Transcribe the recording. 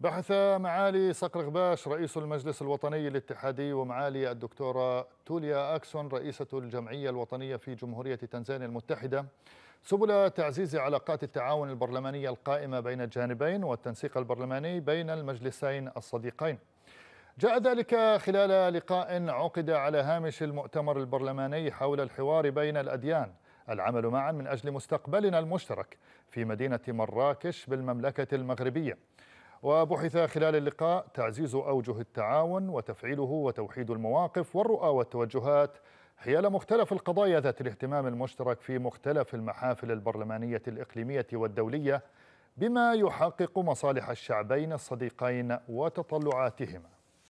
بحث معالي صقر غباش رئيس المجلس الوطني الاتحادي ومعالي الدكتورة توليا أكسون رئيسة الجمعية الوطنية في جمهورية تنزانيا المتحدة سبل تعزيز علاقات التعاون البرلمانية القائمة بين الجانبين والتنسيق البرلماني بين المجلسين الصديقين جاء ذلك خلال لقاء عقد على هامش المؤتمر البرلماني حول الحوار بين الأديان العمل معا من أجل مستقبلنا المشترك في مدينة مراكش بالمملكة المغربية وبحث خلال اللقاء تعزيز أوجه التعاون وتفعيله وتوحيد المواقف والرؤى والتوجهات حيال مختلف القضايا ذات الاهتمام المشترك في مختلف المحافل البرلمانية الإقليمية والدولية بما يحقق مصالح الشعبين الصديقين وتطلعاتهما